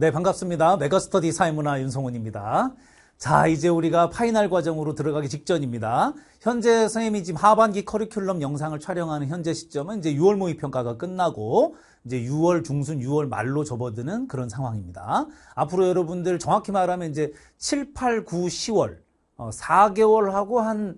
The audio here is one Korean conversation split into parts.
네, 반갑습니다. 메가스터디 사회문화 윤성훈입니다. 자, 이제 우리가 파이널 과정으로 들어가기 직전입니다. 현재 선생님이 지금 하반기 커리큘럼 영상을 촬영하는 현재 시점은 이제 6월 모의평가가 끝나고 이제 6월 중순, 6월 말로 접어드는 그런 상황입니다. 앞으로 여러분들 정확히 말하면 이제 7, 8, 9, 10월, 어, 4개월하고 한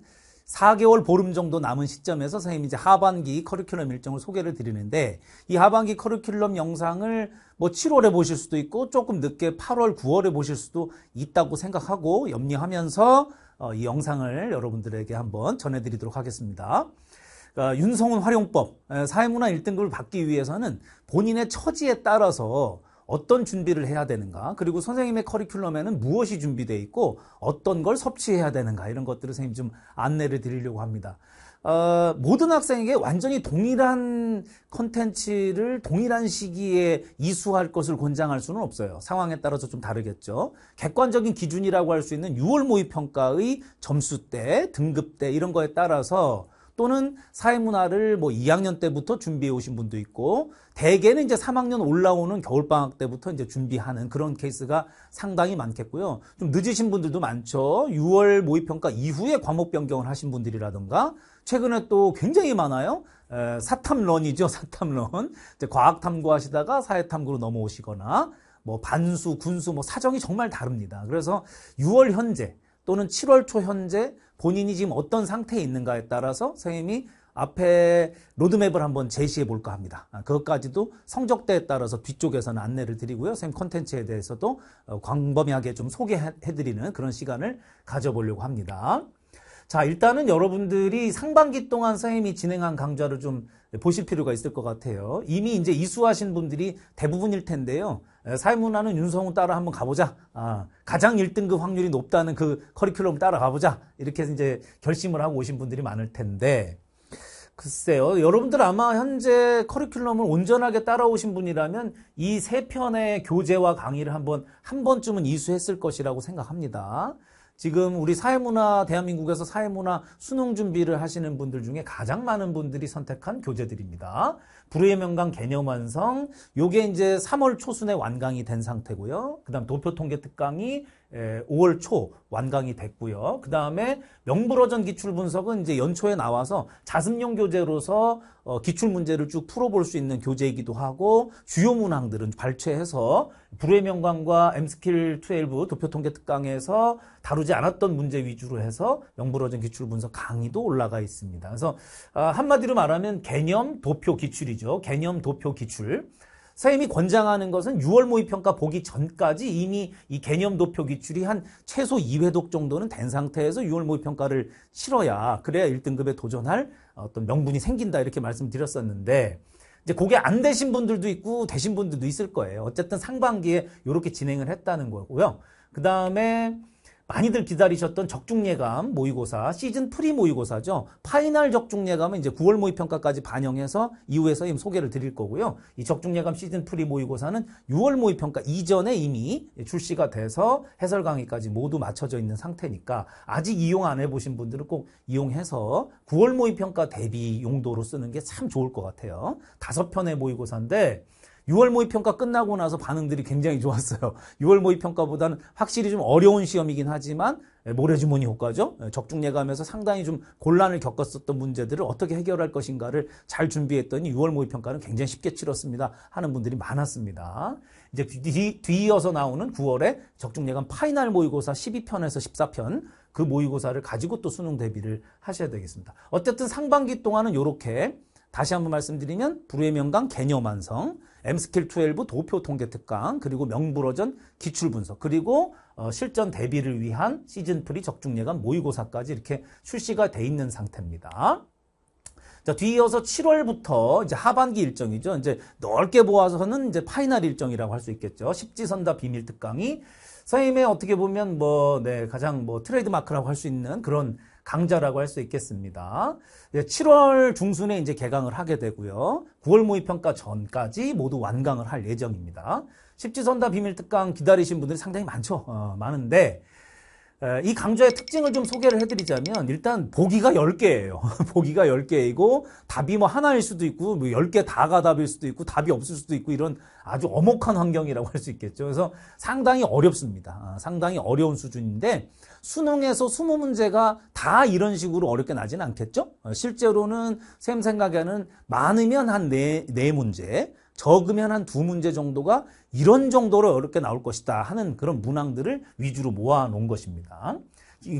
4개월 보름 정도 남은 시점에서 선생님이 제 하반기 커리큘럼 일정을 소개를 드리는데 이 하반기 커리큘럼 영상을 뭐 7월에 보실 수도 있고 조금 늦게 8월, 9월에 보실 수도 있다고 생각하고 염려하면서 어, 이 영상을 여러분들에게 한번 전해드리도록 하겠습니다. 그러니까 윤성훈 활용법, 사회문화 1등급을 받기 위해서는 본인의 처지에 따라서 어떤 준비를 해야 되는가 그리고 선생님의 커리큘럼에는 무엇이 준비되어 있고 어떤 걸 섭취해야 되는가 이런 것들을 선생님 좀 안내를 드리려고 합니다. 어, 모든 학생에게 완전히 동일한 컨텐츠를 동일한 시기에 이수할 것을 권장할 수는 없어요. 상황에 따라서 좀 다르겠죠. 객관적인 기준이라고 할 수 있는 6월 모의평가의 점수 대, 등급 대 이런 거에 따라서 또는 사회문화를 뭐 2학년 때부터 준비해 오신 분도 있고 대개는 이제 3학년 올라오는 겨울방학 때부터 이제 준비하는 그런 케이스가 상당히 많겠고요. 좀 늦으신 분들도 많죠. 6월 모의평가 이후에 과목 변경을 하신 분들이라든가 최근에 또 굉장히 많아요. 사탐런이죠. 사탐런. 이제 과학 탐구하시다가 사회 탐구로 넘어오시거나 뭐 반수, 군수 뭐 사정이 정말 다릅니다. 그래서 6월 현재 또는 7월 초 현재 본인이 지금 어떤 상태에 있는가에 따라서 선생님이 앞에 로드맵을 한번 제시해 볼까 합니다. 아, 그것까지도 성적대에 따라서 뒤쪽에서는 안내를 드리고요. 선생님 콘텐츠에 대해서도 어, 광범위하게 좀 소개해 드리는 그런 시간을 가져보려고 합니다. 자, 일단은 여러분들이 상반기 동안 선생님이 진행한 강좌를 좀 보실 필요가 있을 것 같아요. 이미 이제 이수하신 분들이 대부분일 텐데요. 사회문화는 윤성훈 따라 한번 가보자. 아, 가장 1등급 확률이 높다는 그 커리큘럼 따라가보자. 이렇게 해서 이제 결심을 하고 오신 분들이 많을 텐데, 글쎄요. 여러분들 아마 현재 커리큘럼을 온전하게 따라오신 분이라면 이 세 편의 교재와 강의를 한번, 한 번쯤은 이수했을 것이라고 생각합니다. 지금 우리 사회문화 대한민국에서 사회문화 수능 준비를 하시는 분들 중에 가장 많은 분들이 선택한 교재들입니다. 불후의 명강 개념 완성, 요게 이제 3월 초순에 완강이 된 상태고요. 그다음 도표 통계 특강이 5월 예, 초 완강이 됐고요. 그 다음에 명불허전 기출 분석은 이제 연초에 나와서 자습용 교재로서 어, 기출 문제를 쭉 풀어볼 수 있는 교재이기도 하고 주요 문항들은 발췌해서 불의 명광과 엠스킬12 도표통계 특강에서 다루지 않았던 문제 위주로 해서 명불허전 기출 분석 강의도 올라가 있습니다. 그래서 아, 한마디로 말하면 개념 도표 기출이죠. 개념 도표 기출. 사님이 권장하는 것은 6월 모의평가 보기 전까지 이미 이 개념 도표 기출이 한 최소 2회독 정도는 된 상태에서 6월 모의평가를 치러야 그래야 1등급에 도전할 어떤 명분이 생긴다 이렇게 말씀드렸었는데 이제 그게 안 되신 분들도 있고 되신 분들도 있을 거예요. 어쨌든 상반기에 이렇게 진행을 했다는 거고요. 그 다음에 많이들 기다리셨던 적중예감 모의고사 시즌 프리 모의고사죠. 파이널 적중예감은 이제 9월 모의평가까지 반영해서 이후에서 소개를 드릴 거고요. 이 적중예감 시즌 프리 모의고사는 6월 모의평가 이전에 이미 출시가 돼서 해설 강의까지 모두 맞춰져 있는 상태니까 아직 이용 안 해보신 분들은 꼭 이용해서 9월 모의평가 대비 용도로 쓰는 게 참 좋을 것 같아요. 다섯 편의 모의고사인데 6월 모의평가 끝나고 나서 반응들이 굉장히 좋았어요. 6월 모의평가보다는 확실히 좀 어려운 시험이긴 하지만 예, 모래주머니 효과죠. 예, 적중 예감에서 상당히 좀 곤란을 겪었었던 문제들을 어떻게 해결할 것인가를 잘 준비했더니 6월 모의평가는 굉장히 쉽게 치렀습니다. 하는 분들이 많았습니다. 이제 뒤, 뒤이어서 나오는 9월에 적중 예감 파이널 모의고사 12편에서 14편 그 모의고사를 가지고 또 수능 대비를 하셔야 되겠습니다. 어쨌든 상반기 동안은 이렇게 다시 한번 말씀드리면 불후의 명강 개념 완성, M스킬 12 도표 통계 특강, 그리고 명불허전 기출 분석, 그리고 어, 실전 대비를 위한 시즌 프리 적중 예감 모의고사까지 이렇게 출시가 돼 있는 상태입니다. 자, 뒤이어서 7월부터 이제 하반기 일정이죠. 이제 넓게 보아서는 이제 파이널 일정이라고 할 수 있겠죠. 십지선다 비밀 특강이 선생님의 어떻게 보면 뭐, 네, 가장 뭐 트레이드 마크라고 할 수 있는 그런 강좌라고할수 있겠습니다. 7월 예, 중순에 이제 개강을 하게 되고요. 9월 모의평가 전까지 모두 완강을 할 예정입니다. 십지선다 비밀특강 기다리신 분들이 상당히 많죠. 어, 많은데 이 강좌의 특징을 좀 소개를 해드리자면 일단 보기가 10개예요. 보기가 10개이고 답이 뭐 하나일 수도 있고 뭐 10개 다가 답일 수도 있고 답이 없을 수도 있고 이런 아주 어목한 환경이라고 할 수 있겠죠. 그래서 상당히 어렵습니다. 아, 상당히 어려운 수준인데 수능에서 20문제가 다 이런 식으로 어렵게 나지는 않겠죠. 어, 실제로는 샘 생각에는 많으면 한 4, 4문제 적으면 한 두 문제 정도가 이런 정도로 어렵게 나올 것이다 하는 그런 문항들을 위주로 모아 놓은 것입니다.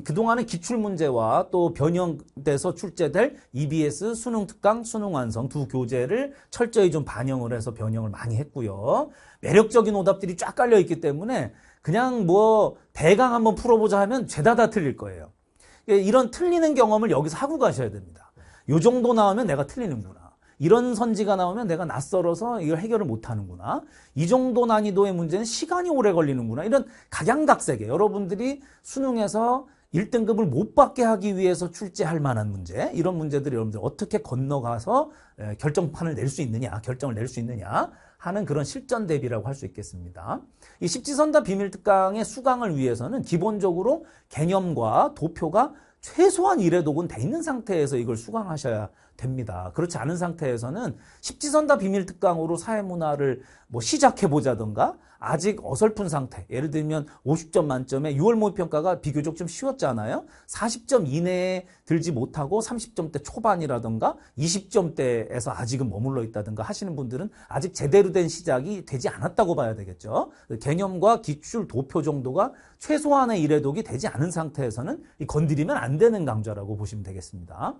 그동안의 기출문제와 또 변형돼서 출제될 EBS 수능특강, 수능완성 두 교재를 철저히 좀 반영을 해서 변형을 많이 했고요. 매력적인 오답들이 쫙 깔려있기 때문에 그냥 뭐 대강 한번 풀어보자 하면 죄다 다 틀릴 거예요. 이런 틀리는 경험을 여기서 하고 가셔야 됩니다. 요 정도 나오면 내가 틀리는구나. 이런 선지가 나오면 내가 낯설어서 이걸 해결을 못하는구나. 이 정도 난이도의 문제는 시간이 오래 걸리는구나. 이런 각양각색의 여러분들이 수능에서 1등급을 못 받게 하기 위해서 출제할 만한 문제 이런 문제들이 여러분들 어떻게 건너가서 결정판을 낼 수 있느냐 결정을 낼 수 있느냐 하는 그런 실전 대비라고 할 수 있겠습니다. 이 십지선다 비밀특강의 수강을 위해서는 기본적으로 개념과 도표가 최소한 1회독은 돼 있는 상태에서 이걸 수강하셔야 됩니다. 그렇지 않은 상태에서는 십지선다 비밀특강으로 사회문화를 뭐 시작해보자던가 아직 어설픈 상태 예를 들면 50점 만점에 6월 모의평가가 비교적 좀 쉬웠잖아요 40점 이내에 들지 못하고 30점대 초반이라든가 20점대에서 아직은 머물러 있다든가 하시는 분들은 아직 제대로 된 시작이 되지 않았다고 봐야 되겠죠 개념과 기출 도표 정도가 최소한의 일회독이 되지 않은 상태에서는 건드리면 안 되는 강좌라고 보시면 되겠습니다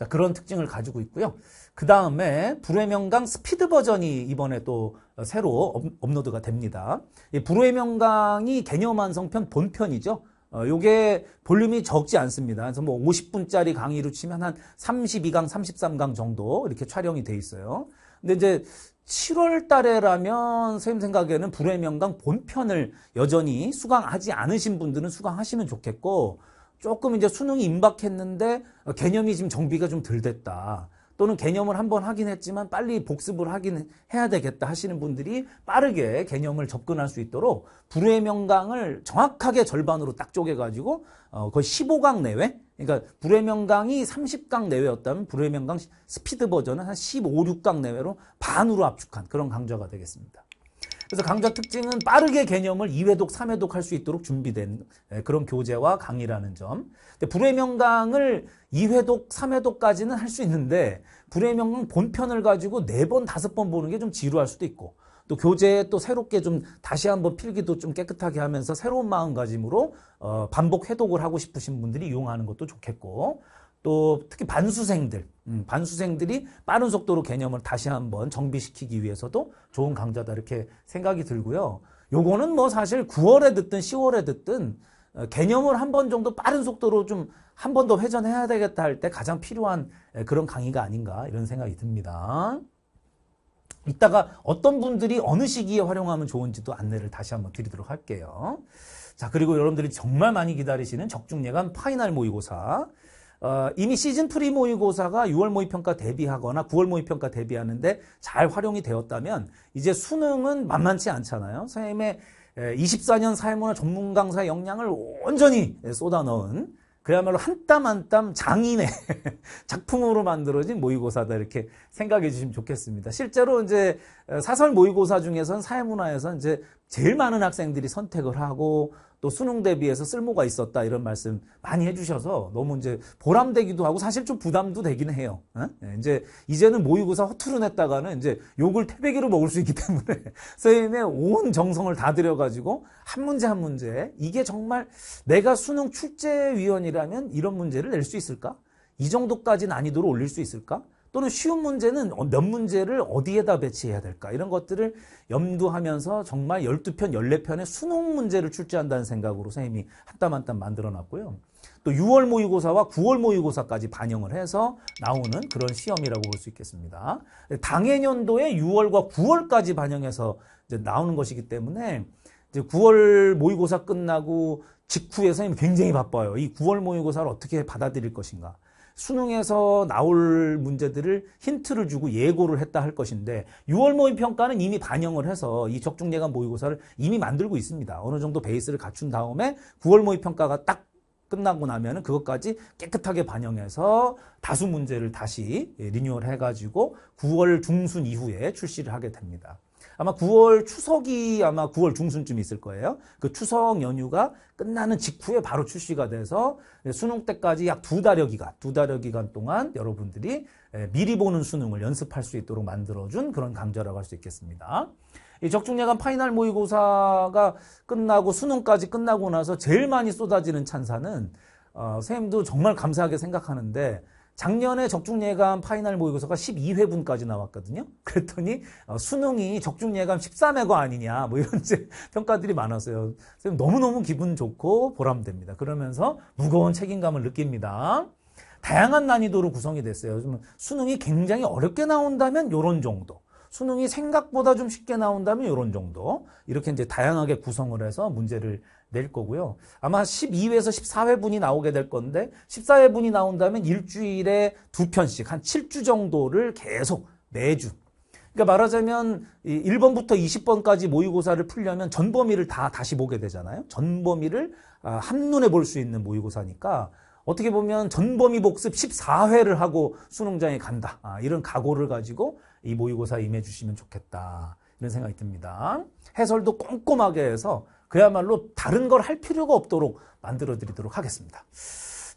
자, 그런 특징을 가지고 있고요. 그 다음에 불의 명강 스피드 버전이 이번에 또 새로 업로드가 됩니다. 이 불의 명강이 개념 완성편 본편이죠. 어, 요게 볼륨이 적지 않습니다. 그래서 뭐 50분짜리 강의로 치면 한 32강, 33강 정도 이렇게 촬영이 돼 있어요. 근데 이제 7월 달에라면 선생님 생각에는 불의 명강 본편을 여전히 수강하지 않으신 분들은 수강하시면 좋겠고 조금 이제 수능이 임박했는데 개념이 지금 정비가 좀 덜 됐다. 또는 개념을 한번 하긴 했지만 빨리 복습을 하긴 해야 되겠다 하시는 분들이 빠르게 개념을 접근할 수 있도록 불후의 명강을 정확하게 절반으로 딱 쪼개가지고 어 거의 15강 내외 그러니까 불후의 명강이 30강 내외였다면 불후의 명강 스피드 버전은 한 15, 6강 내외로 반으로 압축한 그런 강좌가 되겠습니다. 그래서 강좌 특징은 빠르게 개념을 2회독, 3회독 할 수 있도록 준비된 예, 그런 교재와 강의라는 점. 근데 불의 명강을 2회독, 3회독까지는 할 수 있는데 불의 명강 본편을 가지고 4번, 5번 보는 게 좀 지루할 수도 있고 또 교재에 또 새롭게 좀 다시 한번 필기도 좀 깨끗하게 하면서 새로운 마음가짐으로 어 반복 해독을 하고 싶으신 분들이 이용하는 것도 좋겠고 또 특히 반수생들, 음, 반수생들이 빠른 속도로 개념을 다시 한번 정비시키기 위해서도 좋은 강좌다 이렇게 생각이 들고요. 요거는 뭐 사실 9월에 듣든 10월에 듣든 어, 개념을 한 번 정도 빠른 속도로 좀 한 번 더 회전해야 되겠다 할 때 가장 필요한 그런 강의가 아닌가 이런 생각이 듭니다. 이따가 어떤 분들이 어느 시기에 활용하면 좋은지도 안내를 다시 한번 드리도록 할게요. 자 그리고 여러분들이 정말 많이 기다리시는 적중예감 파이널 모의고사 어, 이미 시즌 프리 모의고사가 6월 모의평가 대비하거나 9월 모의평가 대비하는데 잘 활용이 되었다면 이제 수능은 만만치 않잖아요. 선생님의 24년 사회문화 전문 강사 역량을 온전히 쏟아 넣은 그야말로 한 땀 한 땀 장인의 작품으로 만들어진 모의고사다 이렇게 생각해 주시면 좋겠습니다. 실제로 이제 사설 모의고사 중에서는사회문화에서 이제 제일 많은 학생들이 선택을 하고 또 수능 대비해서 쓸모가 있었다 이런 말씀 많이 해주셔서 너무 이제 보람되기도 하고 사실 좀 부담도 되긴 해요. 어? 이제 이제는 모의고사 허투루 냈다가는 이제 욕을 태백기로 먹을 수 있기 때문에 선생님의 온 정성을 다 들여가지고 한 문제 한 문제 이게 정말 내가 수능 출제위원이라면 이런 문제를 낼 수 있을까? 이 정도까지 난이도를 올릴 수 있을까? 또는 쉬운 문제는 어, 몇 문제를 어디에다 배치해야 될까 이런 것들을 염두하면서 정말 12편, 14편의 수능 문제를 출제한다는 생각으로 선생님이 한땀 한땀 만들어놨고요. 또 6월 모의고사와 9월 모의고사까지 반영을 해서 나오는 그런 시험이라고 볼 수 있겠습니다. 당해년도에 6월과 9월까지 반영해서 나오는 것이기 때문에 이제 9월 모의고사 끝나고 직후에 선생님 굉장히 바빠요. 이 9월 모의고사를 어떻게 받아들일 것인가. 수능에서 나올 문제들을 힌트를 주고 예고를 했다 할 것인데 6월 모의 평가는 이미 반영을 해서 이 적중예감 모의고사를 이미 만들고 있습니다. 어느 정도 베이스를 갖춘 다음에 9월 모의 평가가 딱 끝나고 나면은 그것까지 깨끗하게 반영해서 다수 문제를 다시 리뉴얼 해가지고 9월 중순 이후에 출시를 하게 됩니다. 아마 9월 추석이 아마 9월 중순쯤 있을 거예요. 그 추석 연휴가 끝나는 직후에 바로 출시가 돼서 수능 때까지 약 두 달여 기간, 두 달여 기간 동안 여러분들이 예, 미리 보는 수능을 연습할 수 있도록 만들어준 그런 강좌라고 할 수 있겠습니다. 이 적중예감 파이널 모의고사가 끝나고 수능까지 끝나고 나서 제일 많이 쏟아지는 찬사는 어, 선생님도 정말 감사하게 생각하는데 작년에 적중예감 파이널 모의고사가 12회분까지 나왔거든요. 그랬더니 어, 수능이 적중예감 13회가 아니냐 뭐 이런 평가들이 많았어요. 선생님 너무너무 기분 좋고 보람됩니다. 그러면서 무거운 책임감을 느낍니다. 다양한 난이도로 구성이 됐어요. 요즘 수능이 굉장히 어렵게 나온다면 이런 정도. 수능이 생각보다 좀 쉽게 나온다면 이런 정도 이렇게 이제 다양하게 구성을 해서 문제를 낼 거고요. 아마 12회에서 14회분이 나오게 될 건데 14회분이 나온다면 일주일에 두 편씩 한 7주 정도를 계속 매주 그러니까 말하자면 1번부터 20번까지 모의고사를 풀려면 전 범위를 다 다시 보게 되잖아요. 전 범위를 아, 한눈에 볼 수 있는 모의고사니까 어떻게 보면 전범위 복습 14회를 하고 수능장에 간다. 아, 이런 각오를 가지고 이 모의고사 임해 주시면 좋겠다. 이런 생각이 듭니다. 해설도 꼼꼼하게 해서 그야말로 다른 걸 할 필요가 없도록 만들어 드리도록 하겠습니다.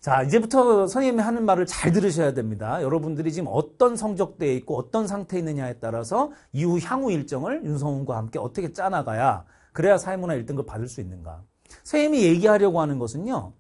자, 이제부터 선생님이 하는 말을 잘 들으셔야 됩니다. 여러분들이 지금 어떤 성적대에 있고 어떤 상태에 있느냐에 따라서 이후 향후 일정을 윤성훈과 함께 어떻게 짜나가야 그래야 사회문화 1등급 받을 수 있는가. 선생님이 얘기하려고 하는 것은요,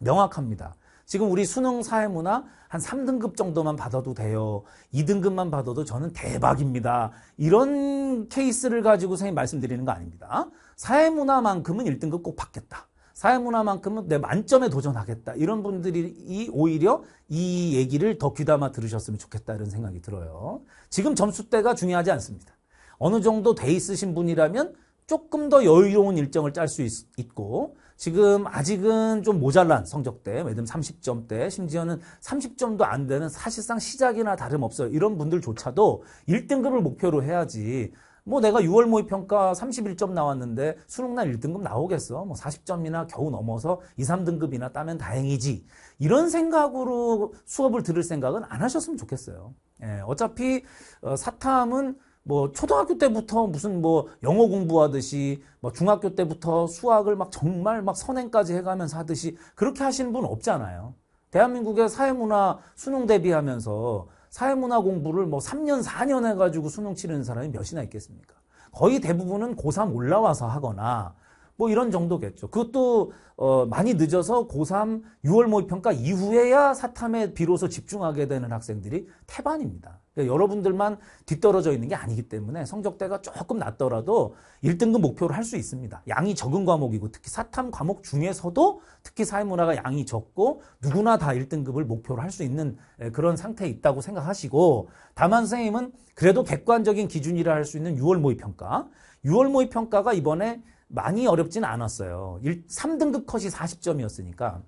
명확합니다. 지금 우리 수능 사회문화 한 3등급 정도만 받아도 돼요. 2등급만 받아도 저는 대박입니다. 이런 케이스를 가지고 선생님 말씀드리는 거 아닙니다. 사회문화만큼은 1등급 꼭 받겠다. 사회문화만큼은 내 만점에 도전하겠다. 이런 분들이 오히려 이 얘기를 더 귀담아 들으셨으면 좋겠다. 이런 생각이 들어요. 지금 점수대가 중요하지 않습니다. 어느 정도 돼 있으신 분이라면 조금 더 여유로운 일정을 짤 수 있고 지금 아직은 좀 모자란 성적대, 매를 30점대, 심지어는 30점도 안 되는 사실상 시작이나 다름없어요. 이런 분들조차도 1등급을 목표로 해야지 뭐 내가 6월 모의평가 31점 나왔는데 수능날 1등급 나오겠어. 뭐 40점이나 겨우 넘어서 2, 3등급이나 따면 다행이지. 이런 생각으로 수업을 들을 생각은 안 하셨으면 좋겠어요. 예, 어차피 어, 사탐은 뭐 초등학교 때부터 무슨 뭐 영어 공부하듯이 뭐 중학교 때부터 수학을 막 정말 막 선행까지 해가면서 하듯이 그렇게 하시는 분 없잖아요. 대한민국의 사회문화 수능 대비하면서 사회문화 공부를 뭐 3년 4년 해가지고 수능 치르는 사람이 몇이나 있겠습니까? 거의 대부분은 고3 올라와서 하거나 뭐 이런 정도겠죠. 그것도 어 많이 늦어서 고3 6월 모의평가 이후에야 사탐에 비로소 집중하게 되는 학생들이 태반입니다. 그러니까 여러분들만 뒤떨어져 있는 게 아니기 때문에 성적대가 조금 낮더라도 1등급 목표로할 수 있습니다. 양이 적은 과목이고 특히 사탐 과목 중에서도 특히 사회문화가 양이 적고 누구나 다 1등급을 목표로 할 수 있는 그런 상태에 있다고 생각하시고 다만 선생님은 그래도 객관적인 기준이라 할 수 있는 6월 모의평가 6월 모의평가가 이번에 많이 어렵진 않았어요. 1, 3등급 컷이 40점이었으니까.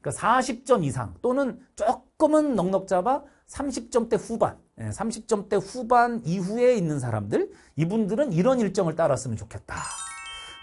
그러니까 40점 이상 또는 조금은 넉넉 잡아 30점대 후반, 30점대 예, 후반 이후에 있는 사람들, 이분들은 이런 일정을 따랐으면 좋겠다.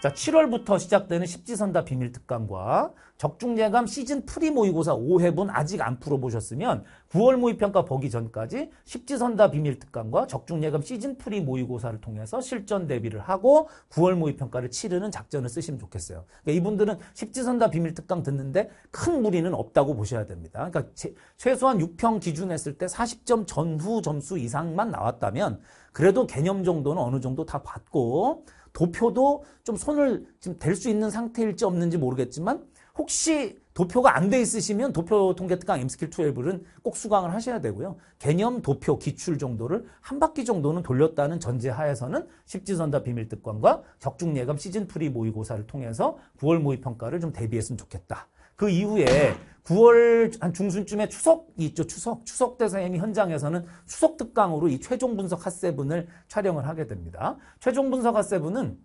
자, 7월부터 시작되는 십지선다 비밀특강과 적중예감 시즌 프리 모의고사 5회분 아직 안 풀어보셨으면 9월 모의평가 보기 전까지 십지선다 비밀특강과 적중예감 시즌 프리 모의고사를 통해서 실전 대비를 하고 9월 모의평가를 치르는 작전을 쓰시면 좋겠어요. 그러니까 이분들은 십지선다 비밀특강 듣는데 큰 무리는 없다고 보셔야 됩니다. 그러니까 최소한 6평 기준했을 때 40점 전후 점수 이상만 나왔다면 그래도 개념 정도는 어느 정도 다 봤고 도표도 좀 손을 지금 댈 수 있는 상태일지 없는지 모르겠지만 혹시 도표가 안 돼 있으시면 도표 통계 특강 M스킬 12는 꼭 수강을 하셔야 되고요. 개념 도표 기출 정도를 한 바퀴 정도는 돌렸다는 전제 하에서는 식지선다 비밀 특강과 적중 예감 시즌 프리 모의고사를 통해서 9월 모의 평가를 좀 대비했으면 좋겠다. 그 이후에 9월 한 중순쯤에 추석이 있죠. 추석. 추석 대사생님이 현장에서는 추석 특강으로 이 최종 분석 핫세븐을 촬영을 하게 됩니다. 최종 분석 핫세븐은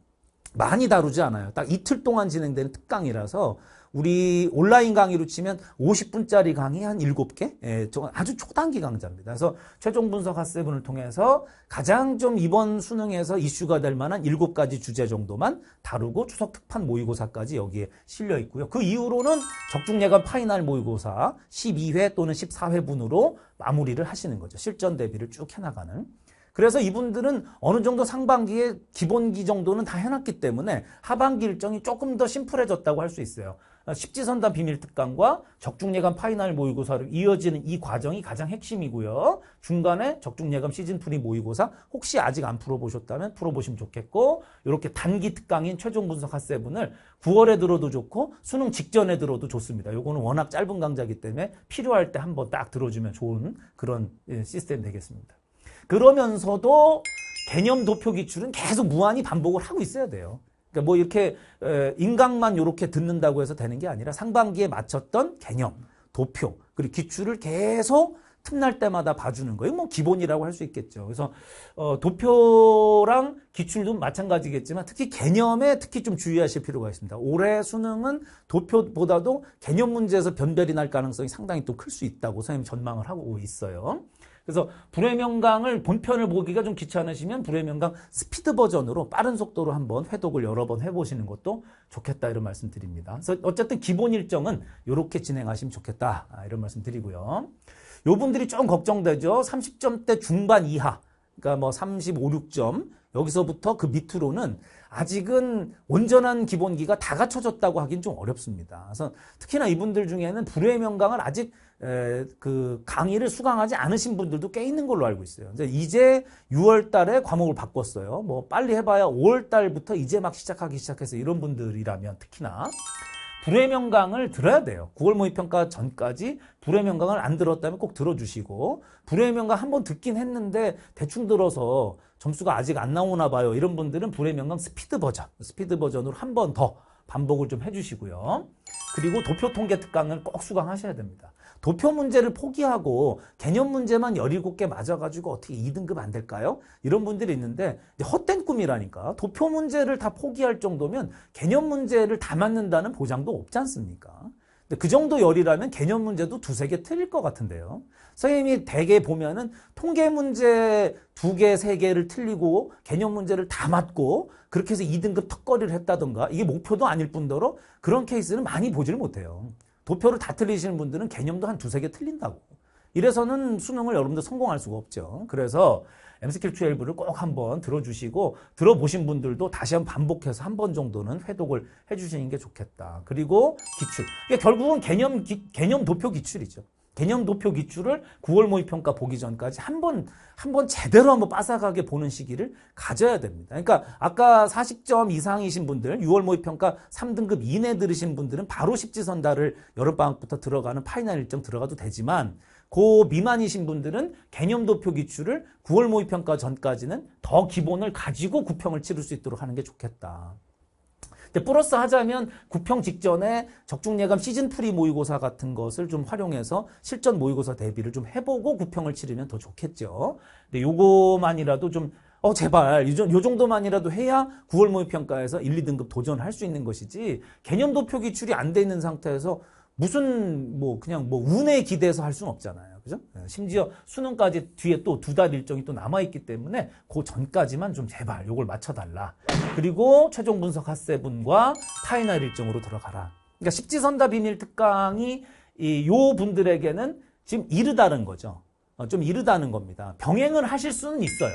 많이 다루지 않아요. 딱 이틀 동안 진행되는 특강이라서 우리 온라인 강의로 치면 50분짜리 강의 한 7개? 예, 저건 아주 초단기 강좌입니다. 그래서 최종 분석 핫세븐을 통해서 가장 좀 이번 수능에서 이슈가 될 만한 7가지 주제 정도만 다루고 추석 특판 모의고사까지 여기에 실려 있고요. 그 이후로는 적중예감 파이널 모의고사 12회 또는 14회분으로 마무리를 하시는 거죠. 실전 대비를 쭉 해나가는. 그래서 이분들은 어느 정도 상반기에 기본기 정도는 다 해놨기 때문에 하반기 일정이 조금 더 심플해졌다고 할 수 있어요. 십지선단 비밀특강과 적중예감 파이널 모의고사로 이어지는 이 과정이 가장 핵심이고요. 중간에 적중예감 시즌풀이 모의고사 혹시 아직 안 풀어보셨다면 풀어보시면 좋겠고 이렇게 단기 특강인 최종 분석 핫세븐을 9월에 들어도 좋고 수능 직전에 들어도 좋습니다. 요거는 워낙 짧은 강좌이기 때문에 필요할 때 한번 딱 들어주면 좋은 그런 예, 시스템 되겠습니다. 그러면서도 개념 도표 기출은 계속 무한히 반복을 하고 있어야 돼요. 그러니까 뭐 이렇게 인강만 이렇게 듣는다고 해서 되는 게 아니라 상반기에 맞췄던 개념, 도표, 그리고 기출을 계속 틈날 때마다 봐주는 거예요. 뭐 기본이라고 할 수 있겠죠. 그래서 어, 도표랑 기출도 마찬가지겠지만 특히 개념에 특히 좀 주의하실 필요가 있습니다. 올해 수능은 도표보다도 개념 문제에서 변별이 날 가능성이 상당히 또 클 수 있다고 선생님 전망을 하고 있어요. 그래서 불의 명강을 본편을 보기가 좀 귀찮으시면 불의 명강 스피드 버전으로 빠른 속도로 한번 회독을 여러 번 해보시는 것도 좋겠다 이런 말씀 드립니다. 그래서 어쨌든 기본 일정은 이렇게 진행하시면 좋겠다 아, 이런 말씀 드리고요. 요 분들이 좀 걱정되죠. 30점대 중반 이하 그러니까 뭐 35, 6점 여기서부터 그 밑으로는 아직은 온전한 기본기가 다 갖춰졌다고 하긴 좀 어렵습니다. 그래서 특히나 이분들 중에는 불의 명강을 아직 에, 그 강의를 수강하지 않으신 분들도 꽤 있는 걸로 알고 있어요. 이제, 이제 6월 달에 과목을 바꿨어요. 뭐 빨리 해봐야 5월 달부터 이제 막 시작하기 시작해서 이런 분들이라면 특히나 불의 명강을 들어야 돼요. 9월 모의평가 전까지 불의 명강을 안 들었다면 꼭 들어주시고 불의 명강 한 번 듣긴 했는데 대충 들어서 점수가 아직 안 나오나 봐요. 이런 분들은 불의 명강 스피드 버전, 스피드 버전으로 한 번 더 반복을 좀 해주시고요. 그리고 도표 통계 특강을 꼭 수강하셔야 됩니다. 도표 문제를 포기하고 개념 문제만 17개 맞아가지고 어떻게 2등급 안 될까요? 이런 분들이 있는데 헛된 꿈이라니까. 도표 문제를 다 포기할 정도면 개념 문제를 다 맞는다는 보장도 없지 않습니까? 근데 그 정도 열이라면 개념 문제도 두세 개 틀릴 것 같은데요. 선생님이 대개 보면은 통계 문제 두 개, 세 개를 틀리고 개념 문제를 다 맞고 그렇게 해서 2등급 턱걸이를 했다던가 이게 목표도 아닐 뿐더러 그런 케이스는 많이 보질 못해요. 도표를 다 틀리시는 분들은 개념도 한 두세 개 틀린다고. 이래서는 수능을 여러분들 성공할 수가 없죠. 그래서 엠스킬추 일부를 꼭 한번 들어주시고 들어보신 분들도 다시 한번 반복해서 한번 정도는 회독을 해주시는 게 좋겠다. 그리고 기출. 그러니까 결국은 개념 기, 개념 도표 기출이죠. 개념 도표 기출을 9월 모의평가 보기 전까지 한 번, 한번 제대로 한번 빠삭하게 보는 시기를 가져야 됩니다. 그러니까 아까 40점 이상이신 분들, 6월 모의평가 3등급 이내 들으신 분들은 바로 십지선다를 여름방학부터 들어가는 파이널 일정 들어가도 되지만 고미만이신 분들은 개념도표 기출을 9월 모의평가 전까지는 더 기본을 가지고 구평을 치를 수 있도록 하는 게 좋겠다. 근데 플러스 하자면 구평 직전에 적중예감 시즌3 모의고사 같은 것을 좀 활용해서 실전 모의고사 대비를 좀 해보고 구평을 치르면 더 좋겠죠. 근데 요거만이라도 좀 어, 제발, 요 정도만이라도 해야 9월 모의평가에서 1, 2등급 도전할 수 있는 것이지, 개념도표 기출이 안 돼 있는 상태에서 무슨 뭐 그냥 뭐 운에 기대서 할 수는 없잖아요. 그죠? 예, 심지어 수능까지 뒤에 또 두 달 일정이 또 남아 있기 때문에 그 전까지만 좀 제발 요걸 맞춰 달라. 그리고 최종 분석 핫세분과 파이널 일정으로 들어가라. 그러니까 십지선다 비밀 특강이 이 요 분들에게는 지금 이르다는 거죠. 어, 좀 이르다는 겁니다. 병행을 하실 수는 있어요.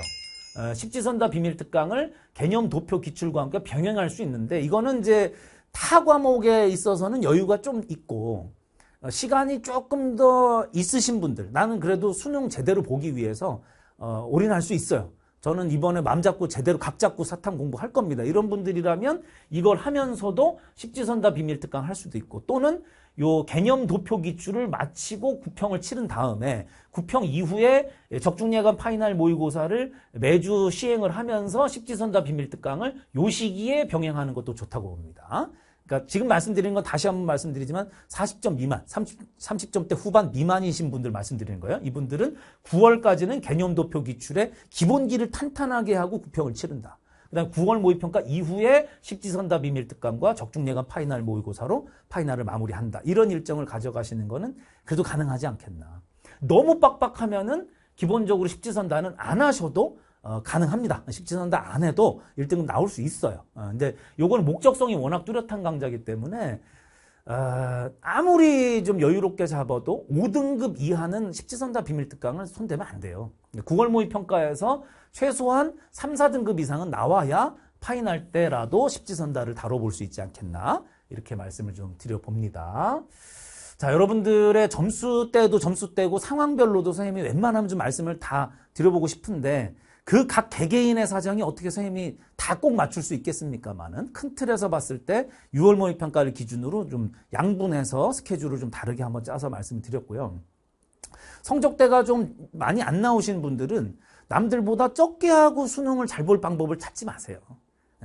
어, 십지선다 비밀 특강을 개념 도표 기출과 함께 병행할 수 있는데 이거는 이제 타 과목에 있어서는 여유가 좀 있고 어, 시간이 조금 더 있으신 분들 나는 그래도 수능 제대로 보기 위해서 어, 올인할 수 있어요. 저는 이번에 맘 잡고 제대로 각 잡고 사탐 공부할 겁니다. 이런 분들이라면 이걸 하면서도 십지선다 비밀특강 할 수도 있고 또는 요 개념 도표 기출을 마치고 구평을 치른 다음에 구평 이후에 적중예감 파이널 모의고사를 매주 시행을 하면서 십지선다 비밀특강을 요 시기에 병행하는 것도 좋다고 봅니다. 그러니까 지금 말씀드리는 건 다시 한 번 말씀드리지만 40점 미만, 30, 30점대 후반 미만이신 분들 말씀드리는 거예요. 이분들은 9월까지는 개념 도표 기출에 기본기를 탄탄하게 하고 구평을 치른다. 그다음 9월 모의평가 이후에 십지선다비밀특감과 적중예감 파이널 모의고사로 파이널을 마무리한다. 이런 일정을 가져가시는 거는 그래도 가능하지 않겠나. 너무 빡빡하면은 기본적으로 십지선다는 안 하셔도 어, 가능합니다. 십지선다 안 해도 1등급 나올 수 있어요. 어, 근데 요거 목적성이 워낙 뚜렷한 강좌이기 때문에 아, 아무리 좀 여유롭게 잡아도 5등급 이하는 십지선다 비밀특강을 손대면 안 돼요. 9월 모의평가에서 최소한 3, 4등급 이상은 나와야 파인할 때라도 십지선다를 다뤄볼 수 있지 않겠나 이렇게 말씀을 좀 드려봅니다. 자 여러분들의 점수 때도 점수 때고 상황별로도 선생님이 웬만하면 좀 말씀을 다 드려보고 싶은데 그각 개개인의 사정이 어떻게 선생님이 다 꼭 맞출 수 있겠습니까만은 큰 틀에서 봤을 때 6월 모의 평가를 기준으로 좀 양분해서 스케줄을 좀 다르게 한번 짜서 말씀드렸고요. 성적대가 좀 많이 안 나오신 분들은 남들보다 적게 하고 수능을 잘 볼 방법을 찾지 마세요.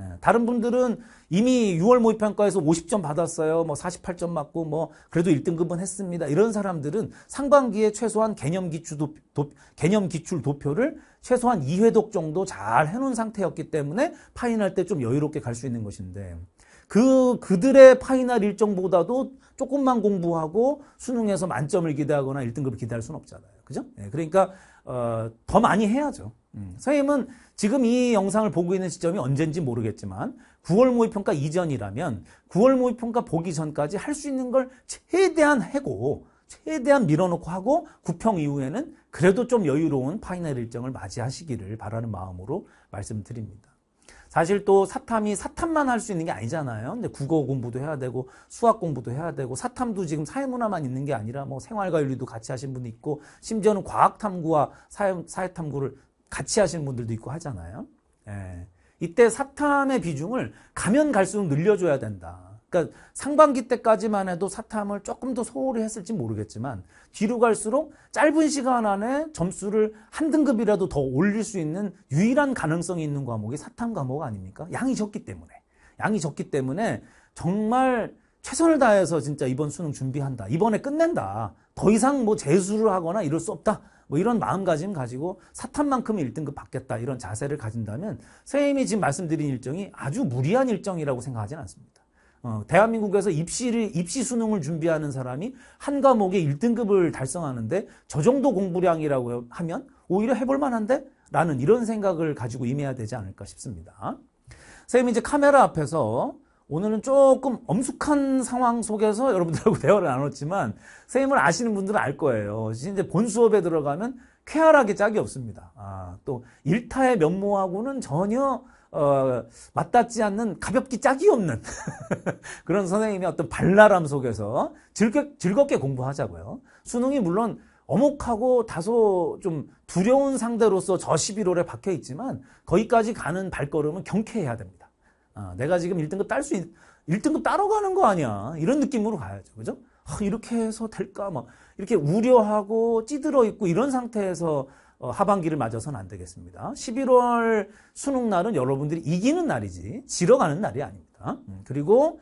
예, 다른 분들은 이미 6월 모의평가에서 50점 받았어요. 뭐 48점 맞고 뭐 그래도 1등급은 했습니다. 이런 사람들은 상반기에 최소한 개념 기출 도표를 최소한 2회독 정도 잘 해놓은 상태였기 때문에 파이널 때 좀 여유롭게 갈 수 있는 것인데 그 그들의 파이널 일정보다도 조금만 공부하고 수능에서 만점을 기대하거나 1등급을 기대할 수는 없잖아요. 그죠? 네, 그러니까 어, 더 많이 해야죠. 음. 선생님은 지금 이 영상을 보고 있는 시점이 언젠지 모르겠지만 9월 모의평가 이전이라면 9월 모의평가 보기 전까지 할 수 있는 걸 최대한 해고 최대한 밀어놓고 하고 9평 이후에는 그래도 좀 여유로운 파이널 일정을 맞이하시기를 바라는 마음으로 말씀드립니다. 사실 또 사탐이 사탐만 할 수 있는 게 아니잖아요. 근데 국어 공부도 해야 되고 수학 공부도 해야 되고 사탐도 지금 사회문화만 있는 게 아니라 뭐 생활과 윤리도 같이 하신 분이 있고 심지어는 과학 탐구와 사회, 사회 탐구를 같이 하시는 분들도 있고 하잖아요. 예. 이때 사탐의 비중을 가면 갈수록 늘려줘야 된다. 그러니까 상반기 때까지만 해도 사탐을 조금 더 소홀히 했을지 모르겠지만 뒤로 갈수록 짧은 시간 안에 점수를 한 등급이라도 더 올릴 수 있는 유일한 가능성이 있는 과목이 사탐 과목 아닙니까? 양이 적기 때문에. 양이 적기 때문에 정말 최선을 다해서 진짜 이번 수능 준비한다. 이번에 끝낸다. 더 이상 뭐 재수를 하거나 이럴 수 없다. 뭐 이런 마음가짐 가지고 사탐만큼의 1등급 받겠다. 이런 자세를 가진다면 선생님이 지금 말씀드린 일정이 아주 무리한 일정이라고 생각하진 않습니다. 어, 대한민국에서 입시를, 입시 수능을 준비하는 사람이 한 과목에 1등급을 달성하는데 저 정도 공부량이라고 하면 오히려 해볼만한데? 라는 이런 생각을 가지고 임해야 되지 않을까 싶습니다. 선생님이 제 카메라 앞에서 오늘은 조금 엄숙한 상황 속에서 여러분들하고 대화를 나눴지만 선생님을 아시는 분들은 알 거예요. 이제 본 수업에 들어가면 쾌활하게 짝이 없습니다. 아, 또 일타의 면모하고는 전혀 어, 맞닿지 않는 가볍기 짝이 없는 그런 선생님의 어떤 발랄함 속에서 즐겨, 즐겁게 공부하자고요. 수능이 물론 어묵하고 다소 좀 두려운 상대로서 저 11월에 박혀 있지만 거기까지 가는 발걸음은 경쾌해야 됩니다. 아, 내가 지금 1등급 딸수 있, 1등급 따러 가는 거 아니야. 이런 느낌으로 가야죠. 그죠? 아, 이렇게 해서 될까? 막 이렇게 우려하고 찌들어 있고 이런 상태에서 어, 하반기를 맞아서는 안 되겠습니다. 11월 수능 날은 여러분들이 이기는 날이지 지러가는 날이 아닙니다. 음, 그리고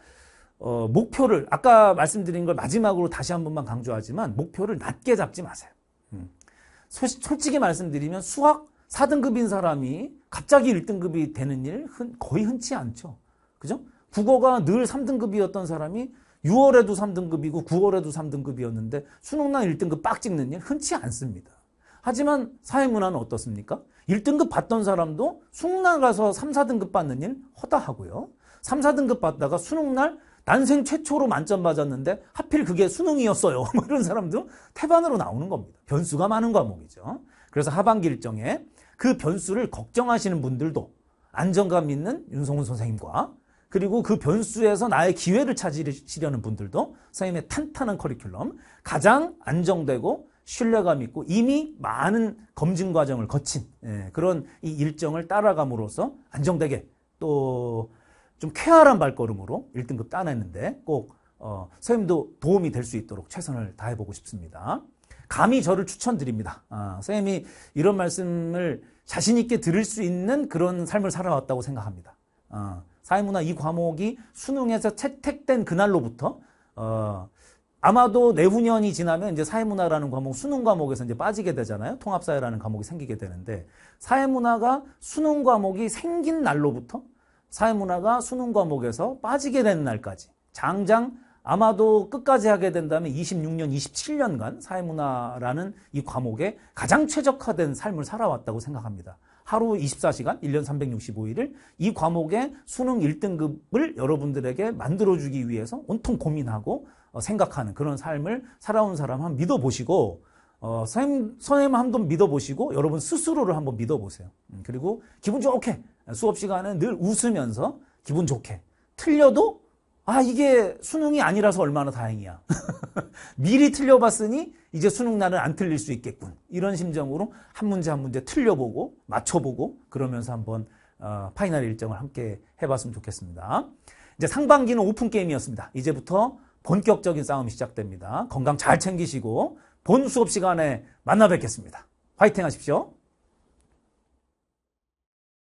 어, 목표를 아까 말씀드린 걸 마지막으로 다시 한 번만 강조하지만 목표를 낮게 잡지 마세요. 소, 음, 솔직히 말씀드리면 수학 4등급인 사람이 갑자기 1등급이 되는 일 흔, 거의 흔치 않죠. 그죠? 국어가 늘 3등급이었던 사람이 6월에도 3등급이고 9월에도 3등급이었는데 수능 날 1등급 빡 찍는 일 흔치 않습니다. 하지만 사회문화는 어떻습니까? 1등급 받던 사람도 숙나 가서 3, 4등급 받는 일 허다하고요. 3, 4등급 받다가 수능날 난생 최초로 만점 맞았는데 하필 그게 수능이었어요. 뭐 이런 사람도 태반으로 나오는 겁니다. 변수가 많은 과목이죠. 그래서 하반기 일정에 그 변수를 걱정하시는 분들도 안정감 있는 윤성훈 선생님과 그리고 그 변수에서 나의 기회를 찾으시려는 분들도 선생님의 탄탄한 커리큘럼 가장 안정되고 신뢰감 있고 이미 많은 검증 과정을 거친 예, 그런 이 일정을 따라감으로써 안정되게 또 좀 쾌활한 발걸음으로 1등급 따냈는데 꼭 어, 선생님도 도움이 될 수 있도록 최선을 다해보고 싶습니다. 감히 저를 추천드립니다. 아, 선생님이 이런 말씀을 자신 있게 들을 수 있는 그런 삶을 살아왔다고 생각합니다. 아, 사회문화 이 과목이 수능에서 채택된 그날로부터 어, 아마도 내후년이 지나면 이제 사회문화라는 과목 수능 과목에서 이제 빠지게 되잖아요. 통합사회라는 과목이 생기게 되는데 사회문화가 수능 과목이 생긴 날로부터 사회문화가 수능 과목에서 빠지게 되는 날까지 장장 아마도 끝까지 하게 된다면 26년, 27년간 사회문화라는 이 과목에 가장 최적화된 삶을 살아왔다고 생각합니다. 하루 24시간, 1년 365일을 이 과목의 수능 1등급을 여러분들에게 만들어주기 위해서 온통 고민하고 어, 생각하는 그런 삶을 살아온 사람 한 번 믿어보시고 어, 선생님, 선생님 한 번 믿어보시고 여러분 스스로를 한 번 믿어보세요. 음, 그리고 기분 좋게 수업 시간에늘 웃으면서 기분 좋게 틀려도 아 이게 수능이 아니라서 얼마나 다행이야. 미리 틀려봤으니 이제 수능 날은 안 틀릴 수 있겠군. 이런 심정으로 한 문제 한 문제 틀려보고 맞춰보고 그러면서 한번 어, 파이널 일정을 함께 해봤으면 좋겠습니다. 이제 상반기는 오픈 게임이었습니다. 이제부터 본격적인 싸움이 시작됩니다. 건강 잘 챙기시고 본 수업 시간에 만나 뵙겠습니다. 화이팅 하십시오.